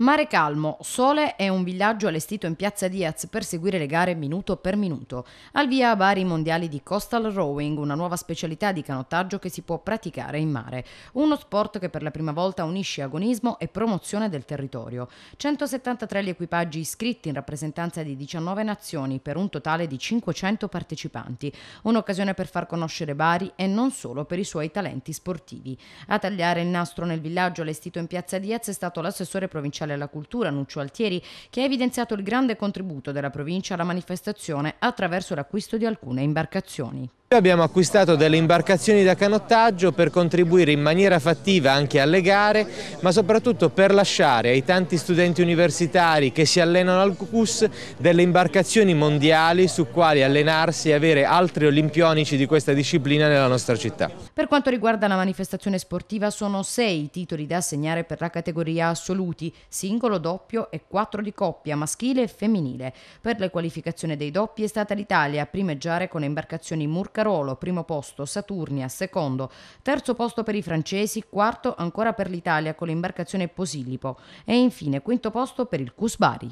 Mare calmo, sole e un villaggio allestito in piazza Diaz per seguire le gare minuto per minuto. Al via vari mondiali di coastal rowing, una nuova specialità di canottaggio che si può praticare in mare. Uno sport che per la prima volta unisce agonismo e promozione del territorio. 173 gli equipaggi iscritti in rappresentanza di 19 nazioni per un totale di 500 partecipanti. Un'occasione per far conoscere Bari e non solo per i suoi talenti sportivi. A tagliare il nastro nel villaggio allestito in piazza Diaz è stato l'assessore provinciale Provinciale alla Cultura Nuccio Altieri che ha evidenziato il grande contributo della provincia alla manifestazione attraverso l'acquisto di alcune imbarcazioni abbiamo acquistato delle imbarcazioni da canottaggio per contribuire in maniera fattiva anche alle gare, ma soprattutto per lasciare ai tanti studenti universitari che si allenano al CUS delle imbarcazioni mondiali su quali allenarsi e avere altri olimpionici di questa disciplina nella nostra città. Per quanto riguarda la manifestazione sportiva sono sei i titoli da assegnare per la categoria assoluti, singolo, doppio e quattro di coppia, maschile e femminile. Per le qualificazioni dei doppi è stata l'Italia a primeggiare con le imbarcazioni Murca Scarolo, primo posto, Saturnia, secondo, terzo posto per i francesi, quarto ancora per l'Italia con l'imbarcazione Posillipo e infine quinto posto per il Cusbari.